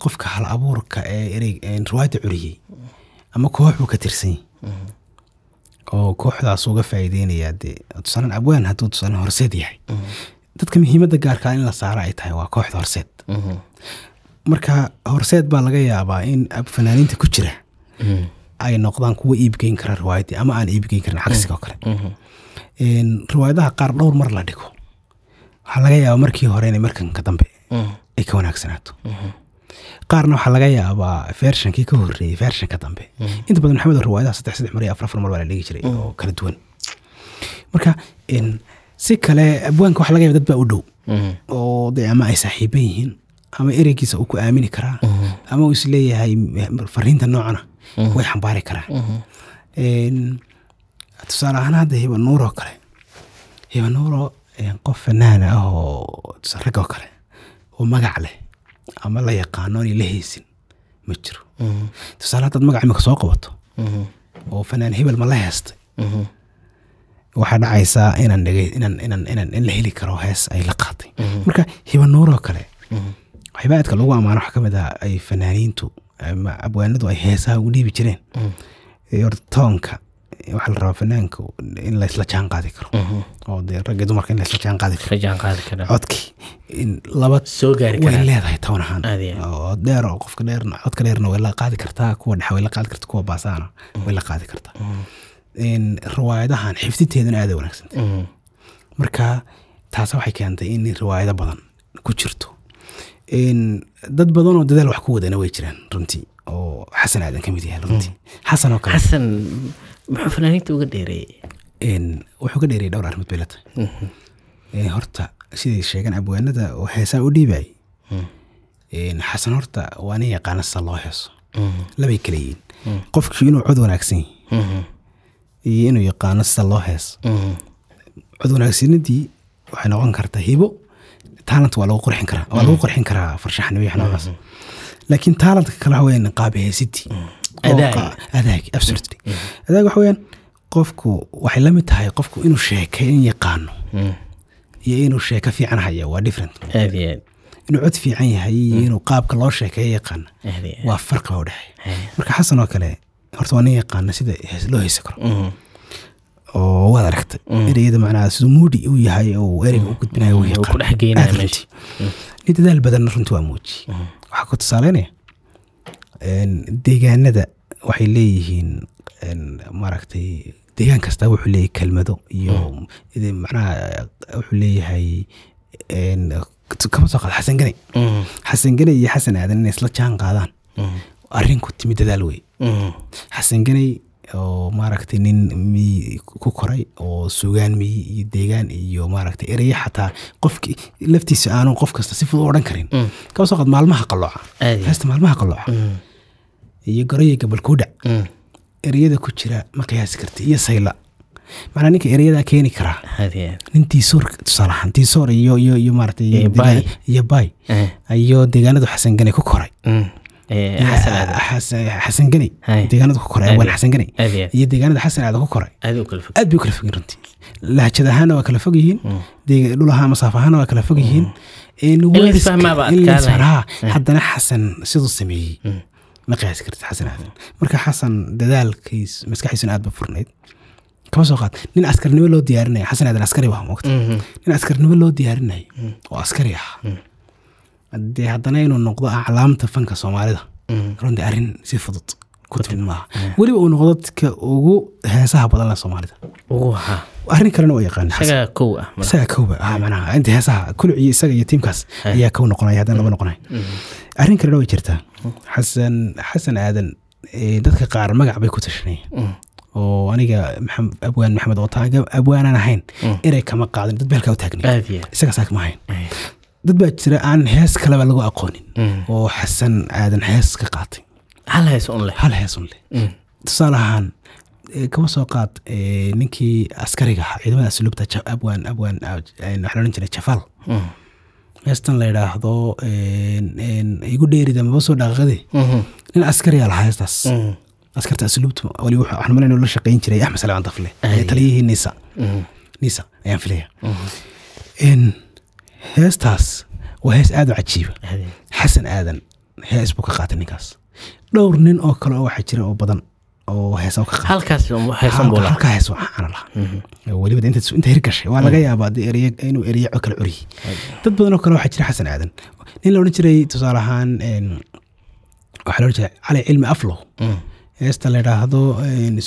qofka hal abuurka ee erey riwaayadda curiyey ama koox buu ka tirsan oo kooxdaas uga faa'iideynaya dee tusaalan abwaan hadduu tusaalan horseed yahay dadka muhiimada gaarkaa ah in la saaro ay tahay waa kooxda horseed mm-hmm. marka horseed baa laga yaabaa in fanaaniinta ku jira mm-hmm. ay noqdaan kuwa iibgeyn kara riwaayadii ama aan iibgeyn karin cagsiga oo kale mm-hmm. riwaayadaha qaar dhowr mar la dhigo waxaa laga yaabaa markii hore inay markanka dambe ay ka wanaagsanaato qaarna waxaa laga yaabaa fershankii ka horeeyey fershanka dambe inta badan maxamed riwaayadaha saddex saddex mar iyo afar afar mar baa la dhigi jiray oo kala duwan marka si kale abwaanka waxa laga yaba dad baa u dhow mhm. oo de ama ay saaxiiban yihiin ama ereygiisa uu ku aamini karaa mhm. ama uu isleeyahay fariinta noocana mhm. way xambaari karaan tusaale ahaan hadda hibanuuroo kale hibanuuro qof fanaan ah oo raggoo kale oo magac leh ama la yaqaano oonay la haysin ma jiro tusaale haddaad magac imika soo qabato oo fanaan hebel ma la heestay waxaa dhacaysaa inaan dhege inaan inaan inaan in la heli karo hees ay la qaatay mhm. marka hibanuuroo kale mhm. waxyaaba aadka lagu amaano waxaa ka mid ah ay fanaaniintu abwaanadu ay heesaha ugu dhiibi jireen horta mhm. toonka waxaa la rabaa fanaanka in laysla jaan qaadi karo oo dee ragga dumarka in laysla jaan qaadi karo codkii in laba way leedahay toon ahaan oo dheer qofka dheerna codka dheerna way la qaadi kartaa kuwa dhex way la qaadi kartaa kuwa baasaana way la qaadi kartaa riwaayadahan xifditeedana aada wanaagsantahy mm-hmm. marka taas waxay keentay in riwaayado badan ku jirto dad badan oo dadaal wax ku wadana way jiraan runtii oo xasan aadan kamid mid yahay runtii mm-hmm. xasan oo kale xasan muxuu fanaaniinta uga dheereeyey wuxuu ka dheereeyey dhowr arrimood bay la tahay mm-hmm. horta siday sheegan abwaanada oo heesaa u dhiibay xasan horta waa nin yaqaana sa loo heeso labay kala yihiin qofkii inuu cod wanaagsan iyo inuu yaqaano sida loo hees mm. cod wanaagsanadii waxay noqon karta hibo talent waa lagu qurxin karaa waa lagu mm. qurxin karaa farshaxnimo iyo noocaas mm-hmm. laakiin talentka kale mm. mm-hmm. waxa weyaan qaab heesiti adaag absurdly adaag waxa weyaan qofku waxay la tahay qofku inuu sheeke in yaqaano iyo inuu sheeko fiican hayo waa different inuu cod fiican yahay iyo inuu qaabka loo sheekeeyo yaqaano waa farqi baa u dhexeeya marka xasan oo kale horta waa nin yaqaana sida loo heysa karo mm-hmm. oo waad aragtay mm-hmm. ereyada macnaha siduu muudi u yahay oo ereyga u gudbinayo uu yaqaanaaadrunti mm-hmm. dadaal badanna runtii waa muuji waxaa ku tusaaleynaya deegaanada waxay leeyihiin maaragtay deegaan kasta wuxuu leeyahay kelmado iyo macnaha wuxuu leeyahay kama soo qaado xasan ganay iyo xasan aadan inay isla jaan qaadaan arrinku timi dadaal weye xasan oo maaragtay nin miyi ku koray oo sugaan miyi iyo deegaan iyo maaragtay ereye xataa qofki laftiisa aanu qof kasta si fudud odhan karin mm. kaasoo qaad maalmaha qalooca heesta maalmaha qalooca mm. iyo gorayega balkuudhac mm. ereyada ku jira ma qiyaasi karti iyo sayla macnaa ninka ereyadaa keeni karaa nin tiisoor tusaale ahaan tiisoor iyo iyo iyo maaragtay iyo bay iyo eh. deegaanadu xasan ku koray xasan gani deegaanada ku koray awaan xasan gani iyo deegaanada xasan aada ku koray aad bay kala fogin runtii lahjad ahaana waa kala fog yihiin mm. dhul ahaan masaaf ahaana waa kala fog mm. yihiin mm. haddana xasan siduu sameeyey ma qiyaasi kartid xasan aadan marka xasan dadaalkiis maskaxdiisuna aad ba furnayd kama soo qaad nin askarnimo loo diyaarinayo xasan aadan askari waa moogta mm-hmm. nin askarnimo loo diyaarinayo oo askari ah de haddana inuu noqdo aclaamta fanka soomaalida mm. runtii arin si fudud kutimid maaha weliba uu noqdo dadka ugu heesaha badan leh soomaalida arrin kalena waa yaqaanisaga kowba heesaha kuluc iyo isaga iyo tiimkaas ayaa kow noqonaya haddana laba mm. noqonaya mm. arrin kalena way jirtaa oh. xasan xasan aadan eh, dadka qaar magac bay ku tashanayeen oo aniga abwaan maxamed oo abwaanaan ahayn erey kama qaadin dad beelkaa u taagni isaga saakma ahayn dad baa jira aan hees kaleba lagu aqoonin mm. oo xasan aadan hees ka qaatay hal heesunle hal heesunle mm. tusaale ahaan kaba soo qaad ninkii askariga ahaa ciidamada asluubta abwan abwan waxaa odhan jiray jafaal mm. heestan la yidhaahdo igu dheerida maba soo dhaqaaqade mm-hmm. nin askariga lahaa heestaas askarta asluubta wali waxaan malayna la shaqayn jiray axmed salawan dafle taliyihii nisa mm-hmm. nisa ayaan filaya mm-hmm heestaas waa hees aad u cajiiba xasan aadan hees buu ka qaatay ninkaas dhowr nin oo kale oo waxaa jira oo badan oo heesa ka qaatayhalkaa hees aana laha mhm. weliba inta hirgashay waa laga yaabaa inuu ereyo kale curyi dad badan oo kale waxaa jira xasan aadan nin la odhan jiray tusaale ahaan waxaa la jiray cali cilmi aflow mm. heesta la yidhaahdo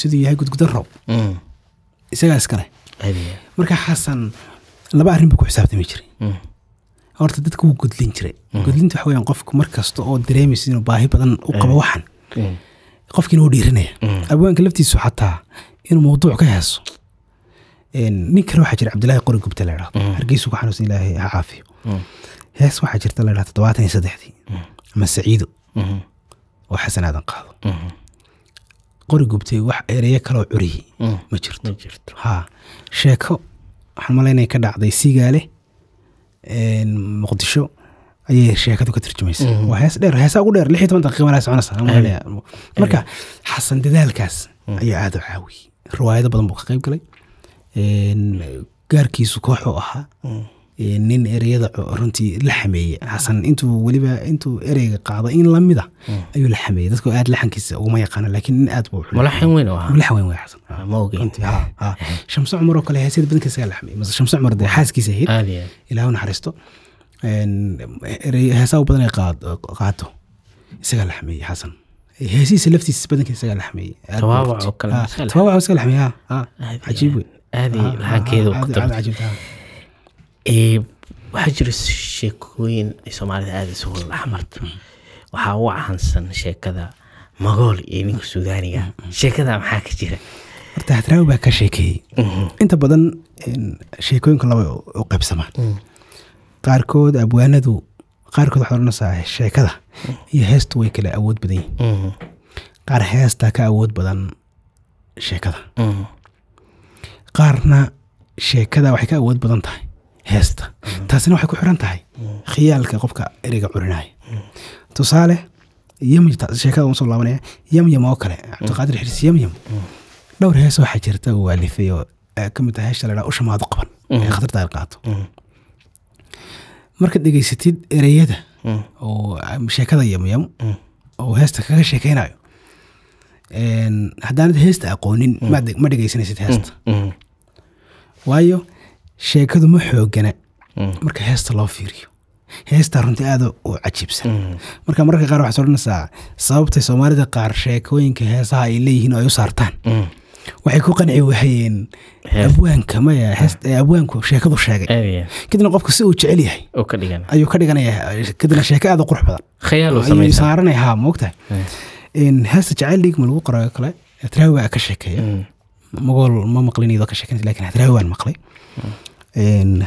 siduu yahay gudgudan row mm. isagaa iskale marka xasan laba arrin buu ku xisaabtami jiray Mm. horta dadka wuu gudlin jiray mm. gudlinta waxa weyaan qofka markasta oo dareemaysa inuu baahi badan u qabo eh. waxan mm. qofkiina wuu dhiirinaya abwaanka laftiisu xataa inuu mawduuc ka heeso nin kale waxaa jira cabdilaahi qori gubta la idhahdo hargeysu ku xanuusan ilaahay ha caafiyo hees waxaa jirta la idhahdo toddobaatan iyo saddexdii ama saciido mm-hmm. mm-hmm. oo xasan aadan qaado qori gubtay wax ereyo kaloo curiyey ma jirto ha sheeko waxaan malaynaya ka dhacday sigaale muqdisho ayay sheekadu ka turjumaysa mhm. waa hees dheer heesa ugu dheer lix toban daqiiqa malaa soconaysa marka xasan dadaalkaas mhm. ayaa aada u caawiyey riwaayado badan buu ka qeyb galay gaarkiisu kooxuu ahaa mhm nin ereyada runtii la xameeyey xasan intuu weliba intuu ereyga qaado in lamida hmm. ayuu la xameeyey dadku aad laxankiisa uguma yaqaana laakiin nin aad buumulaxan weyn wey xasanmaogshamse ah, cumar oo kale heesyada badankiisagaa la xameeyey shamse cumar dee xaaskiisa ahayd ilaahu naxariisto heesaa u badan qaato isagaa la xameeyey xasan heesihiisa laftiisa badanka isagaa la xameeyey tawaawac isagaa la xameeyey cajiib wey waxaa jira sheekooyin soomaalida aada isugu dhexmarto ah, waxaa ugu caansan sheekada magool iyo ninka suudaaniga mm, mm. sheekada maxaa ka jira horta hadraawi baa ka sheekeeyey mm-hmm. inta badan sheekooyinka laba u qaybsamaan mm. qaarkood abwaanadu qaarkood waxaad oranaysaa sheekada iyo heestu way kale awood badan yihiin mm-hmm. qaar heesta ka awood badan sheekada mm-hmm. qaarna sheekada waxay ka awood badan tahay heesta mm. taasina waxay ku xiran tahay mm. khiyaalka qofka ereyga curinaya mm. tusaale ymsheekada soo laabanaya yamyam oo kale cabdiqaadir xiris yamyam dhowr hees waxaa jirta uu alifay oo e, ka mid ah heesha ladhaa ushamaadu qaban ee khatarta ay qaato marka dhegeysatid ereyada oo ah, sheekada yamyam oo heesta kaga sheekeynayo haddaanad heesta aqoonin ma dhegeysanaysid heesta waayo sheekadu ma xoogana mm. marka heesta loo fiiriyo heesta runtii aada u cajiibsan mm. marka mararka qaar waxaad odhanaysaa sababtay soomaalida qaar sheekooyinka heesaha ay leeyihiin oo ay u saartaan mm. waxay ku qanci wahayeen abwaanka maya abwaanku sheekadu sheegay oh, kadibna qofku si uu jecel yahay ayuu ka dhiganaya kadibna sheeko aada qurux badan saaranaya haa moogtahay heesta jacayl lagu qorayo kale atraawi ka sheekeeya magool ma maqlin ka sheekanaysa lakin atraawi maqlay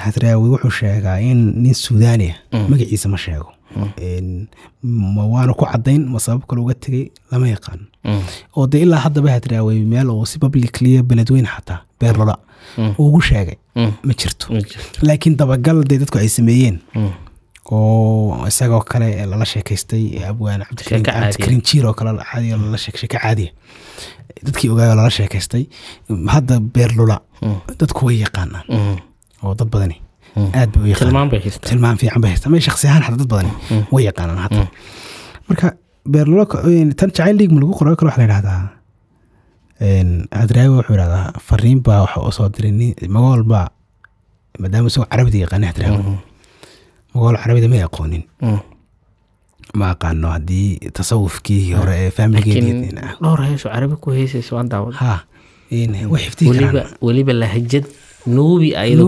xadraawi wuxuu sheegaa in nin suudaaniya eh mm. magaciisa ma sheego mm. ma waana ku cadayn ma sabab kale uga tegay lama yaqaan mm. oo dee ilaa haddaba hadraawi meel oo si publicliya ah beledweyn xataa beerlola ugu sheegay ma jirto laakiin dabagal dee dadku ay sameeyeen oo isagoo kale lala sheekaystay abwaan cabdikariim jiir oo kale caadiya lala sheeka caadiya dadkii ogaay lala sheekaystay hadda beerlula hmm. dadku way yaqaanaan hmm. oo dad badani hmm. aad bay tilmaam fiican bay haystaan shaksi ahaan xataa dad badani way yaqaanaan hadda marka beerlula eh, tan jacayl league ma lagu qoray kale waxaa la yidhahdaa adraawi wuxuu yidhahdaa fariin baa waxa u soo diray magool baa maadaama isagoo carabida yaqaana adraawi magool carabida may aqoonin ma aqaano haddii tasawufkii ah. hore ee faamilgeedidhowr heesho carabi ku heysayso waan daawadayweliba lahajad nuubi ayada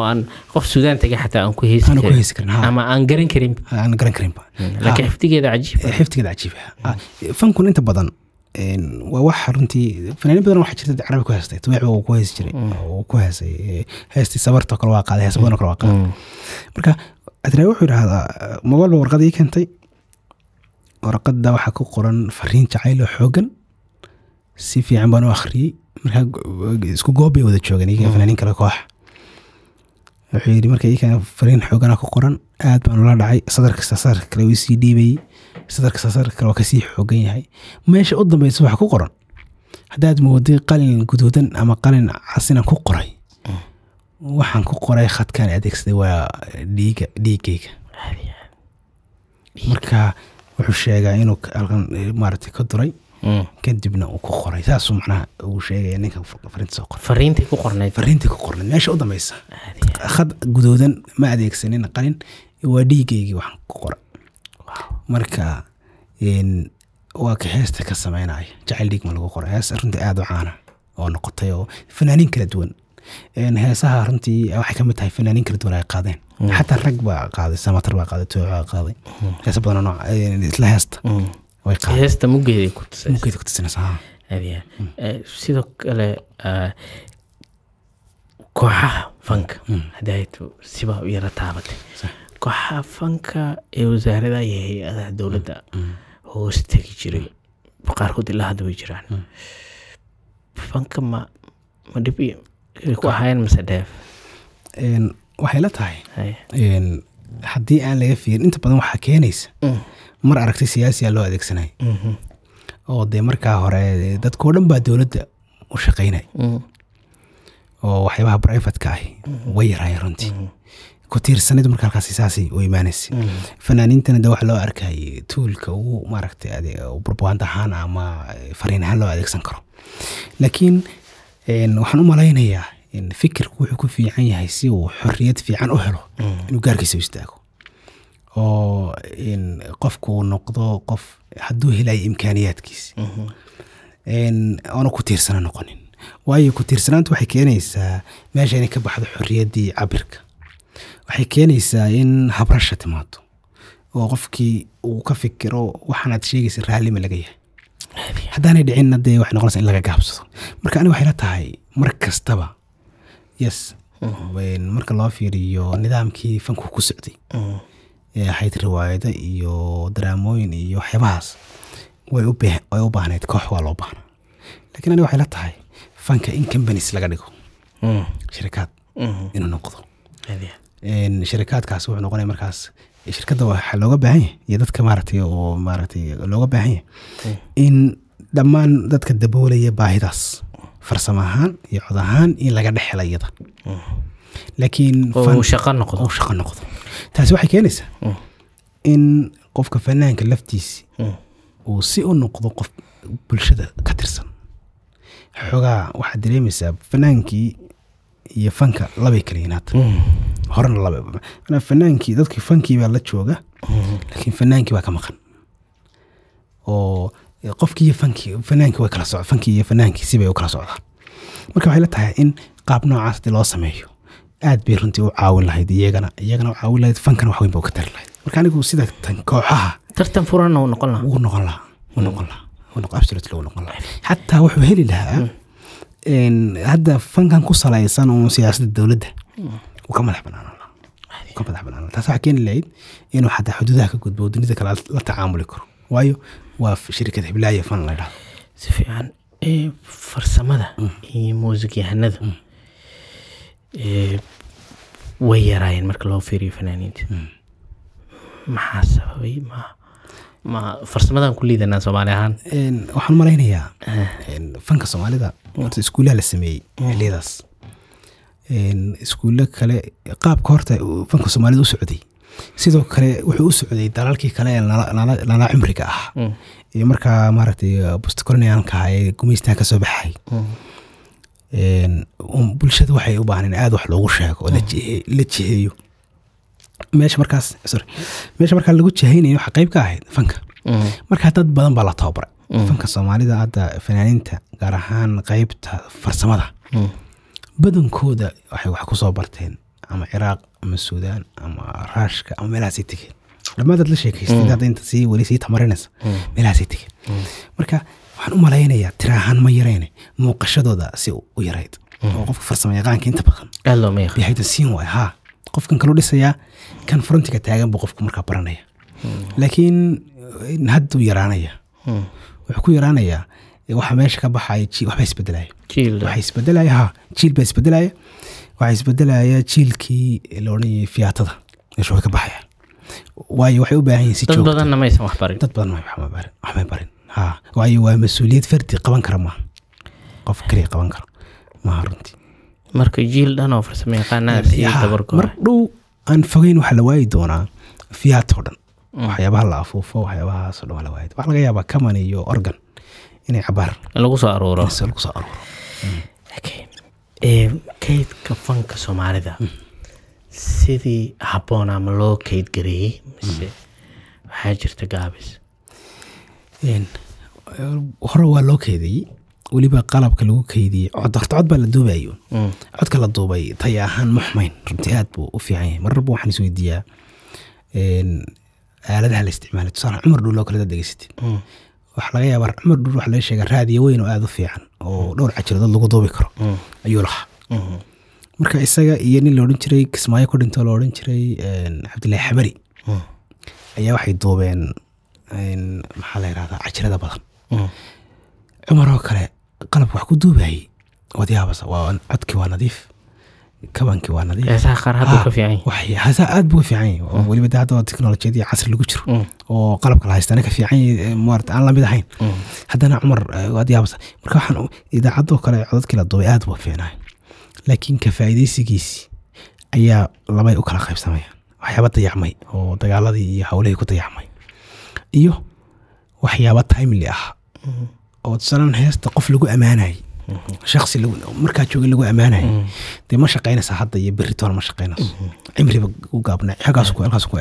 aan qof suudaan taga xataa aan ku heysi karin aan garan karinba xifdigeeda cajiibxifdigeeda cajiib fankun inta badan waa wax runtii fanaaniin badan waxaa jirta carabi ku heystay tubaaciba uu ku heysi jiray hmm. uu ku heesay eh, heestii sabarta kale waa qaaday heesa hmm. badan kale waa qaaday hmm. marka adnaa wuxuu idhaahdaa mogoolba warqad ii keentay warqada waxaa ku qoran fariin jacayl jacayloo xoogan si fiican baan u akhriyey markaa isku goobbay wada joogan iyaga mm. fanaaniin kale koox wuxuu yidhi marka iyakana fariin xoogana ku qoran aad baan ula dhacay sadarkasta sadarka kale way sii dhiibayey sadarkasta sadarka kale waa kasii xoogan yahay meesha u dambeysa waxaa ku qoran haddaad mooday qalin guduudan ama qalin casina ku qoray waxaan ku qoray khadkan adeegsaday waa eh, dhiiga dhiigayga marka wuxuu sheegaa inuu eh, maarata ka duray mm. kadibna uu ku qoray saasuu macnaha uu sheegaya ninka fariinta soo qoray fariintii ku qornayd fariintii ku qornayd meesha u dambaysa khad gudoodan ma adeegsanin qalin waa dhiigaygii waxaan ku qoray marka waa ka heesta ka sameynaya jacayl dhiig ma lagu qoray hees arrinta aada u caana oo noqotay oo fanaaniin kala duwan heesaha runtii waxay kamid tahay fanaaniin kala duwan ay qaadeen mm. xataa rag baa qaaday samatar baa qaaday tooca qaaday mm. heesa badan nooc isla heesta mm. way qaaday heesta mugeeday ku tusaysa mugeeday ku tusaysa adiya eh, sidoo kale ah, kooxaha fanka haddii hayto sibaa u yara taabatay kooxaha fanka ee wasaaradaha iyo hay-adaha dowladda hoos tegi jiray qaarkood ilaa hadda way jiraan fanka ma ma dhib waxay la tahay haddii aan laga fiirin inta badan waxaa keenaysa mm. mar aragti siyaasiya loo adeegsanay mhm. oo dee markaa hore dadkao dhan baa dowladda u shaqaynay mm. oo waxyaabaha brivatka ahi mm-hmm. way yaraayeen runtii mm-hmm. ku tiirsanid marka halkaas saasay u imaanaysa mm-hmm. fanaaniintana de waxa loo arkay tuulka ugu maaragtay propaganda ahaan ama eh, fariin ahaan loo adeegsan karo laakiin waxaan u malaynayaa fikirku wuxuu ku fiican yahay si uu xoriyad fiican u helo mm. inuu gaarkiisa u istaago oo n qofku uu noqdo qof hadduu helayo imkaaniyaadkiisa oona mhm. ku tiirsana noqonin waayo ku tiirsanaanta waxay keenaysaa meesha inay ka baxdo xoriyaddii cabirka waxay keenaysaa in habrasha timaado oo qofkii uu ka fikiro waxaanaad sheegaysa raallima laga yahay haddaanay dhicinna dee waxay noqonaysa in laga gaabsado marka aniga waxay la tahay mar kastaba yes mm-hmm. marka loo fiiriyo nidaamkii fanku ku socday mm-hmm. hayd riwaayado iyo daraamooyin iyo waxyaabahaas way u baahneyd koox waa loo baahna lakiin aniga waxay la tahay fanka in combanis laga dhigo mm. shirikaad mm-hmm. inuu noqdo shirikaadkaas wuxuu noqonaya markaas shirkadda waxaa looga baahan yahay iyo dadka maaragtay oo maaragtay looga baahan yahay hmm. in dhammaan dadka daboolaya baahidaas farsamo ahaan iyo cod ahaan in laga dhexela iyada hmm. laakiin noqdo shaqo noqdo taasi waxay keenaysaa hmm. in qofka fanaanka laftiisi uu si u noqdo qof bulshada ka tirsan xoogaa waxaad dareemaysaa fanaankii iyo fanka labay kala yinaad mm. horena laba fanaankii dadkii fankii baa la jooga mm. laakiin fanaankii baa ka maqan oo qofkii iyo fankii fanaankii way kala socda fankii iyo fanaankii sibay u kala socdaa marka waxay la tahay in qaab noocaas hadii loo sameeyo aad bay runtii u caawin lahayd iyagana iyagana u caawin lahayd fankana wax weyn ba u ka tari lahayd marka anigu sida tan kooxaha tartan furanna wuu noqon lahaa wuu noqon lahaa wuu noqon lahaa absolutely wuu noqon lahaa mm. xataa wuxuu heli lahaa hadda fankan ku salaysan un siyaasadda dowladda hmm. uu ka madax banaanka madax banaan taas waxaa keeni lahayd inuu xataa xuduudaha ka gudbo dunida kale la tacaamuli karo waayo waa shirkad hiblaaya fan la dhahdo si fiican farsamada hmm. iyo muusig yahanada hmm. way yaraayeen marka loo fiiriyo fanaaniinta maxaa sababay ma ma farsamadan ku liidanaa soomaali ahaan waxaan malaynayaa eh. fanka soomaalida horta iskuulaha la sameeyey hmm. xiliyadaas iskuulo kale qaabka horta fanka soomaalida u socday sidoo kale wuxuu u socday dalalkii kale ee nala cumriga ah hmm. ee markaa maaragtay bustacolonialka uh, ee gumaystaan ka soo baxay hmm. um, bulshada waxay u baahnayn aada wax loogu sheego oo la jiheeyo meesha markaas meesha markaa lagu jahaynayo waxa qayb ka ahayd fanka mm-hmm. markaa dad badan baa la tababaray mm-hmm. fanka soomaalida hadda fanaaniinta gaar ahaan qeybta farsamada mm-hmm. badankooda waxay wax kusoo barteen ama ciraaq ama suudaan ama raashka ama meelahaasay tegeen dhammaadaad la sheekaystay hadda inta sii weli sii tamarinaysa meelahaasay tegeen marka waxaan u malaynayaa tiraahaan ma yarayne muuqashadooda si u yarayd oo qofka farsamayaqaanka inta badan behaydasiin qofkan kalu dhisayaa kan frontiga taagan buu qofku markaa baranaya laakiin eh, hadduu yaraanaya hmm. wuxuu ku yaraanayaa eh, waxa meesha ka baxaya waxbaa isbedelaya waxaa isbedelaya ha jiil baa isbedelaya waxaa isbedelaya jiilkii eh, la odhanayay fiyaatada meesha way ka baxaya waayo waxay u baahan yihin si joogto ma barin ha waayo waa mas-uuliyad fardi qaban kara maaha qof kaliya qaban kara maaha runtii marka jiil dhan oo farsamo yaqaanaa dhow aan fogeyn waxa la waayi doonaa fiyaatoo dhan mm. waxyaabaha la afuufo waxyaabahaaso dhan waa la waayi waxa laga yaabaa kaman iyo organ inay cabaar lagu soo aruuro lagu soo aruuro mm. ehm, kaydka fanka soomaalida mm. sidii haboon ama loo kayd gareeyey mise waxaa jirta gaabis hore waa loo keedayey weliba qalabka lagu keydiyey cod cod baa la duubayo mm. codka la duubay taya ahaan ma xumayn runtii aad buu u fiican yahay mararba waxaan is aaladaha la isticmaala tusaale cumar dhuul oo kale dad dhegeysatay mm. waxa laga yaabaa cumar dhuul waxa laga sheegaa raadiyo weyn oo aada u fiican oo mm. dhowr cajiradod lagu duubi karo ayuu lahaa mm-hmm. marka isaga iyo nin la odhan jiray kismaayo ku la odhan jiray cabdillaahi xabari ayaa waxay duubeen maxaa la yidhahdaa cajirada badan cumar oo kale qalab wax ku duubayay waad waa nadiif kabankii waa nadiifheesaha ah, aad buu fiican yahay mm. weliba de hadda technolojiyadii casri lagu jiro mm. oo qalabka la haystana ka fiican yahay eh, maarata aan lamid ahayn mm. haddana cumar eh, waad marka waxaan idaacadoo kale codadkii la duubay aad buu fiicnaay laakiin ka faa'iidaysigiisii ayaa labay u kala qaybsamayaan waxyaaba dayacmay oo dagaaladii iyo howlihii ku dayacmay iyo waxyaaba timely ah mm-hmm oo oodsanan heesta qof lagu ammaanayay shaqsi markaa jooga lagu ammaanayay dee ma shaqaynaysa hadda iyo beritoona ma shaqaynayso cimriba u gaabnaa xagaas ku halkaas ku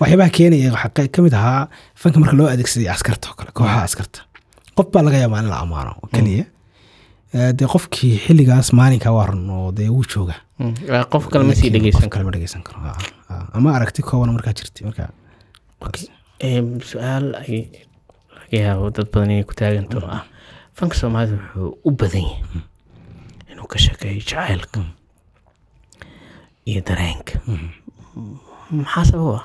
waxyaabaha keenaya waxaa ka ahaa fanka marka loo adeegsaday askarta oo kale kooxaha askarta qof baa laga yaabaa in la ammaano keliya eh? dee qofkii xilligaas maalinka waa run oo dee wuu jooga mm, qof kale ma sii dhegeysan karo ma dhegeysan karo ama aragti koobana markaa jirtay markaa su-aal ay ayaa dad badan inay ku taaganto ah fanka soomaalida wuxuu u badan yahay inuu ka sheekeeyo jacaylka iyo dareenka maxaa sabab ah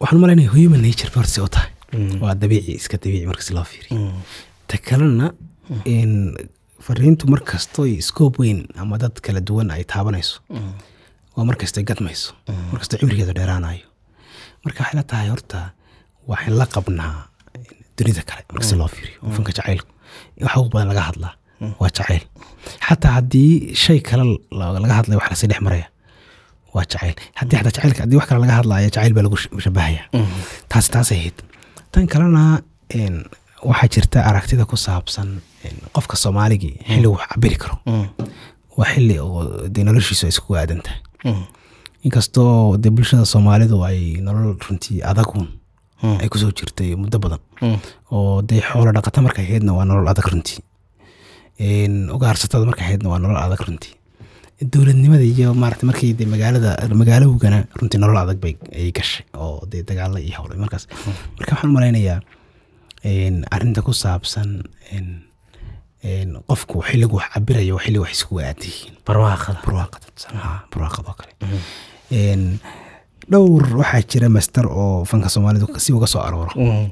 waxaan malaynaya human nature horse u tahay mm. waa dabiici iska dabiici markas loo fiiriyo mm. ta kalena mm. fariintu markasto scope weyn ama dad kala duwan ay taabanayso waa markasta gadmayso markasta cimrigeedu dheeraanayo marka waxay la tahay horta waxaan la qabnaa dunida kale markasi loo fiiriyo mm. fanka mm. jacaylku waxa ugu badan laga hadlaa mm. waa jacayl xataa haddii shay kale laga hadlay wax lasii dhex maraya waa jacayl haddii xataa jacaylka haddii wax kale laga hadlaya jacayl baa lagu shabahaya taas taas ahayd tan kalena waxaa jirta aragtida ku saabsan qofka soomaaliga xilli wax cabiri karo waa xilli oo dee noloshiisu isku aadan inkastoo dee bulshada soomaalidu ay nolol runtii adagun ay kusoo jirtay muddo badan oo dee xoolo dhaqata markay haydna waa nolol adag runtii ugaarsatada markay haydna waa nolol adag runtii dowladnimada iyo maarata markii de magaalada magaalahugana runtii nolol adag bay ay gashay oo dee dagaala iyo howlay markaas marka waxaan malaynayaa arinta ku saabsan qofku xiligu wax cabirayo xilligu wax isku waaadyihiin barwaaqada barwaaqada barwaaqadoo kale dhowr waxaa jira master oo fanka soomaalidu si uga soo arooro mm.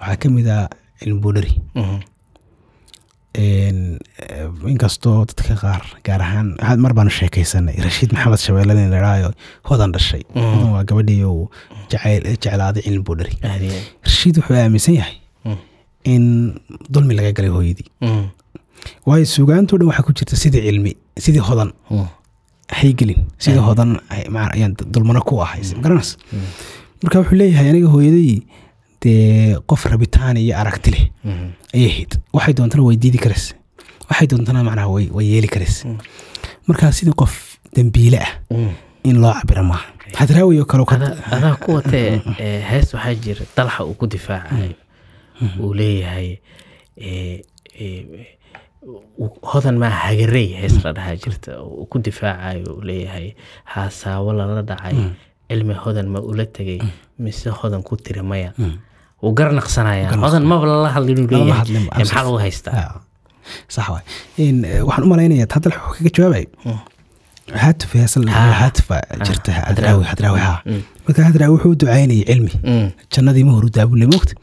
waxaa ka mid ah cilmibodheri mm-hmm. eh, inkastoo dadka qaar gaar ahaan mar baanu sheekaysanay rashiid maxamed shabeelle nin hodan dhashay hodan mm-hmm. waa gabadhii uu jeclaaday cilmibodheri rashiid wuxuu aaminsan yahay mm. in dulmi laga galay hooyadii mm. waayo sugaanto dhan waxaa ku jirta sidii cilmi sidii hodan haygelin sida hodan dulmano ku ahaymagaranaas mm. mm. marka wuxuu leeyahay aniga hooyaday dee qof rabitaan iyo aragti leh mm-hmm. ayay ahayd waxay doontana way diidi karaysa waxay doontana macnaha way yeeli karaysa mm. markaa sidii qof dambiile ah in loo cabira maaha xadraawi oo kale adaa ku hees waxaa jira dalxa uu ku difaacayo uu leeyahay hodan maa hagarey hees la dhahaa jirta uu ku difaacayo uu leeyahay haasaabo lala dhacay cilmi mm. hodan ma ula tegay mm. mise hodan ku tiri maya mm. wuu garanaqsanaya hodan maba lala hadli inuu leeyahay maxaa lagu haystaa sax eh, waxaan u malaynayaa hadal wuxuu kaga jawaabay haatufay asal haatufa jirta hadraawi hadraawi ha marka hadraawi wuxuu ducaynayay cilmi jannadii ma horu daabule moogta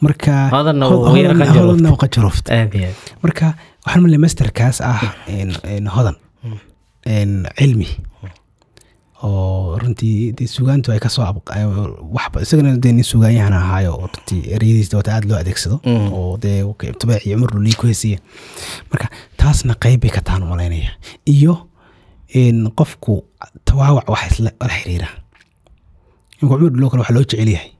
marka hodanna waa qajaroft marka waxaan malay masterkaas ah hodan cilmi oo runtii de sugaantu ay kasoo waxba isagana de nin sugaanyahan ahaayo runtii ereyadiisa wata aada loo adeegsado oo dee tabeec cumar dhulii ku hesiya marka taasna qayb bay ka taan umalaynaya iyo qofku tawaawac wax la xiriira imka cumar dhuloo kale waxa loo jecel yahay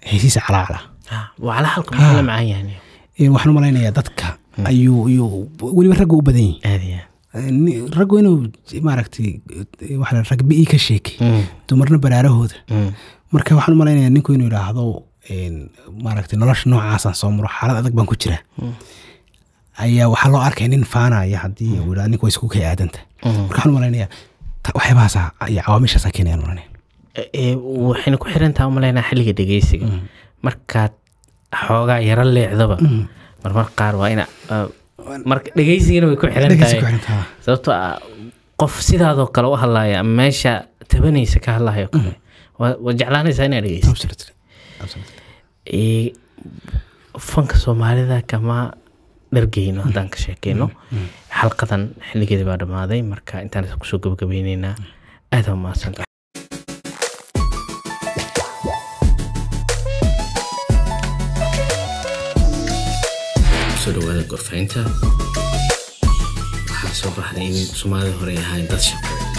hesiisa calacalawaxaan ah. ah, ah. u malaynayaa dadka hmm. ayuu weliba ragga u badan yahi eh, raggu inuu maaragtay eh, waa ragbi-ii ka sheekay hmm. dumarna baraarahooda hmm. marka waxaan umalaynaya ninku inuu yidhaahdo maaragtay nolosha noocaasaan soo maro xaalad adag baan ku jiraa ayaa waxaa loo arkay nin faanaya haddii uu mm. nink way isku kay aadanta mm. marka waxaan umalaynaya waxyaabahaas iyo ah cawaamishaasa ah keenayaan ulanaya eh, eh, waxayna ku xiran umalaynaa xilliga dhegeysiga mm. markaad xoogaa yaro leecdaba marmar qaar waa ina ah, marka dhegeysigana way ku xiran sababtoo ah qof sidaadoo kale u hadlaaya ama meesha tabanaysa ka hadlahayo kale waa jeclaanaysaa inaa dhegeysa eh, fanka soomaalida kama dhargeyno haddaan mm. ka sheekeyno xalqadan mm. mm. xilligeeda baa dhammaaday marka intaan kusoo gabagabeyneynaa aada mahadsantahay soo dhawaada gorfaynta waxaa soo baxday in soomaalida hore ahayn dad shaqo